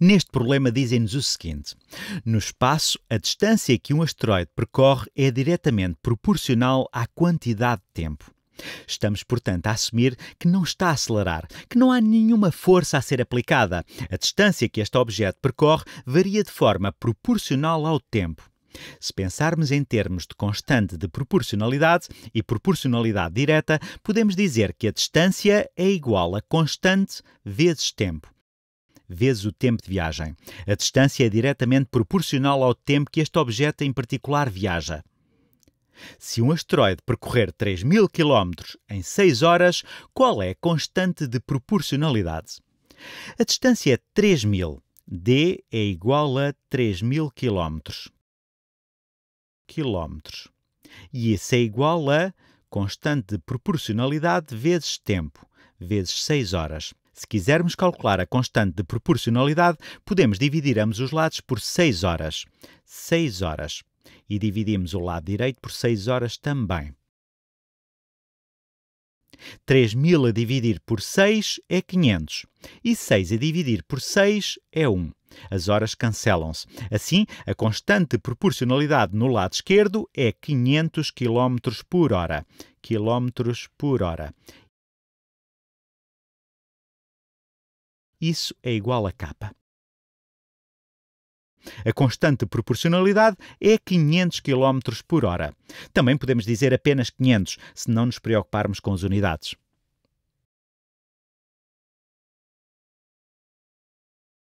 Neste problema dizem-nos o seguinte: no espaço, a distância que um asteroide percorre é diretamente proporcional à quantidade de tempo. Estamos, portanto, a assumir que não está a acelerar, que não há nenhuma força a ser aplicada. A distância que este objeto percorre varia de forma proporcional ao tempo. Se pensarmos em termos de constante de proporcionalidade e proporcionalidade direta, podemos dizer que a distância é igual a constante vezes tempo vezes o tempo de viagem. A distância é diretamente proporcional ao tempo que este objeto em particular viaja. Se um asteroide percorrer 3.000 km em 6 horas, qual é a constante de proporcionalidade? A distância é 3.000. D é igual a 3.000 mil km. E isso é igual a constante de proporcionalidade vezes tempo vezes 6 horas. Se quisermos calcular a constante de proporcionalidade, podemos dividir ambos os lados por 6 horas. 6 horas. E dividimos o lado direito por 6 horas também. 3.000 a dividir por 6 é 500. E 6 a dividir por 6 é 1. As horas cancelam-se. Assim, a constante de proporcionalidade no lado esquerdo é 500 km por hora. Km por hora. isso é igual a capa. A constante proporcionalidade é 500 km por hora. Também podemos dizer apenas 500, se não nos preocuparmos com as unidades.